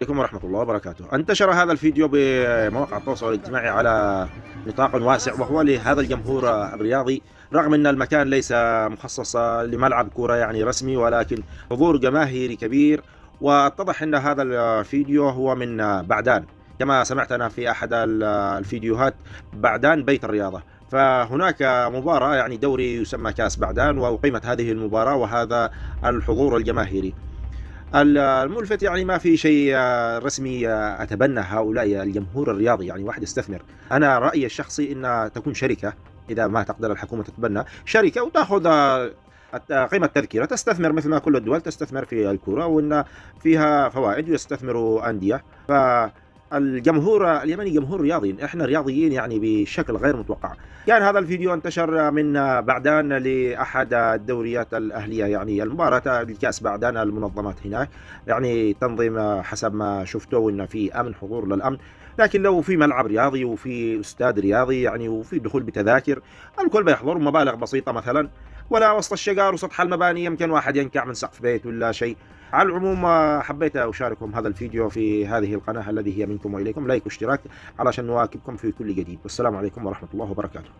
عليكم ورحمة الله وبركاته انتشر هذا الفيديو بمواقع التواصل الاجتماعي على نطاق واسع وهو لهذا الجمهور الرياضي رغم أن المكان ليس مخصص لملعب كرة يعني رسمي ولكن حضور جماهيري كبير واتضح أن هذا الفيديو هو من بعدان كما سمعت أنا في أحد الفيديوهات بعدان بيت الرياضة فهناك مباراة يعني دوري يسمى كاس بعدان وأقيمت هذه المباراة وهذا الحضور الجماهيري الملفت يعني ما في شيء آه، رسمي آه، اتبنى هؤلاء الجمهور الرياضي يعني واحد يستثمر انا رايي الشخصي ان تكون شركه اذا ما تقدر الحكومه تتبنى شركه وتاخذ آه، قيمة التذكرة تستثمر مثل ما كل الدول تستثمر في الكرة وأن فيها فوائد ويستثمروا أندية ف الجمهور اليمني جمهور رياضي احنا رياضيين يعني بشكل غير متوقع كان هذا الفيديو انتشر من بعدان لاحد الدوريات الاهليه يعني المباراه الكاس بعدان المنظمات هناك يعني تنظيم حسب ما شفتوا ان في امن حضور للامن لكن لو في ملعب رياضي وفي استاد رياضي يعني وفي دخول بتذاكر الكل بيحضر مبالغ بسيطه مثلا ولا وسط الشجار وسطح المباني يمكن واحد ينكع من سقف بيت ولا شيء على العموم آه، حبيت أشارككم هذا الفيديو في هذه القناة الذي هي منكم وإليكم لايك واشتراك علشان نواكبكم في كل جديد والسلام عليكم ورحمة الله وبركاته